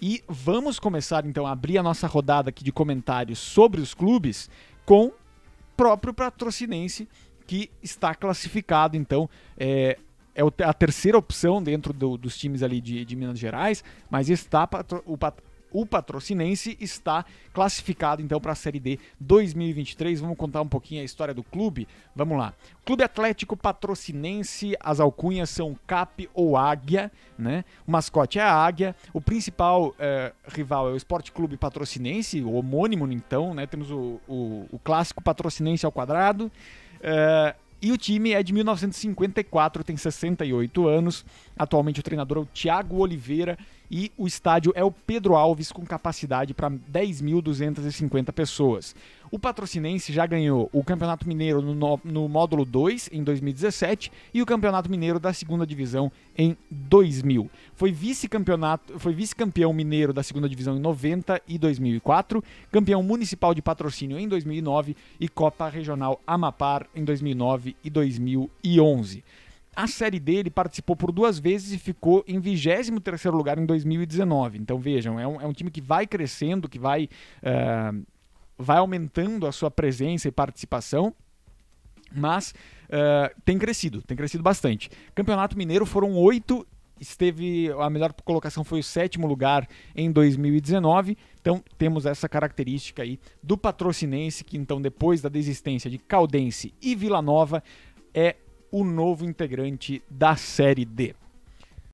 E vamos começar então a abrir a nossa rodada aqui de comentários sobre os clubes com o próprio patrocinense que está classificado então é, é a terceira opção dentro do, dos times ali de, de Minas Gerais, mas está o, o Patrocinense está classificado então para a Série D 2023. Vamos contar um pouquinho a história do clube. Vamos lá. Clube Atlético Patrocinense, as alcunhas são Cap ou Águia, né? O mascote é a Águia. O principal eh, rival é o Esporte Clube Patrocinense, o homônimo então, né? Temos o, o, o clássico Patrocinense ao quadrado. Eh, e o time é de 1954, tem 68 anos. Atualmente o treinador é o Thiago Oliveira e o estádio é o Pedro Alves, com capacidade para 10.250 pessoas. O Patrocinense já ganhou o Campeonato Mineiro no, no, módulo 2 em 2017 e o Campeonato Mineiro da Segunda Divisão em 2000. Foi vice-campeonato, foi vice-campeão mineiro da Segunda Divisão em 90 e 2004, campeão municipal de patrocínio em 2009 e Copa Regional Amapar em 2009 e 2011. A Série D ele participou por duas vezes e ficou em 23 lugar em 2019. Então vejam, é um, é um time que vai crescendo, que vai, uh, vai aumentando a sua presença e participação, mas uh, tem crescido, tem crescido bastante. Campeonato Mineiro foram oito esteve a melhor colocação foi o sétimo lugar em 2019. Então temos essa característica aí do patrocinense que então depois da desistência de Caldense e Vila Nova é o novo integrante da Série D.